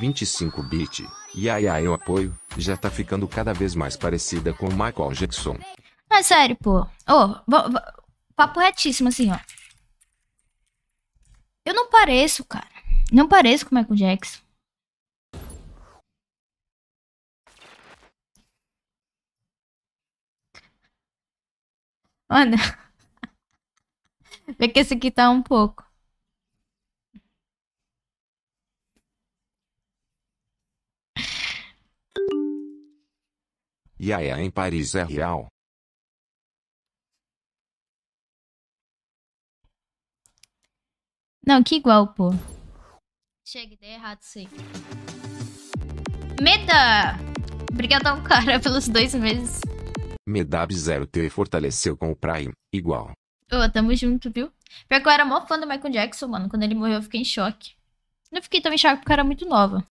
25 bit, Yaya eu apoio, já tá ficando cada vez mais parecida com Michael Jackson. Não, é sério, pô. Ô, oh, papo retíssimo assim, ó. Eu não pareço, cara. Não pareço com Michael Jackson. Mano, vê que esse aqui tá um pouco. E Yaya em Paris é real. Não, que igual, pô. Chega, dei errado isso aí. Meda! ao cara, pelos dois meses. Medab0T fortaleceu com o Prime, igual. Pô, oh, tamo junto, viu? Pior que eu era mó fã do Michael Jackson, mano. Quando ele morreu, eu fiquei em choque. Não fiquei tão em choque porque eu era muito nova.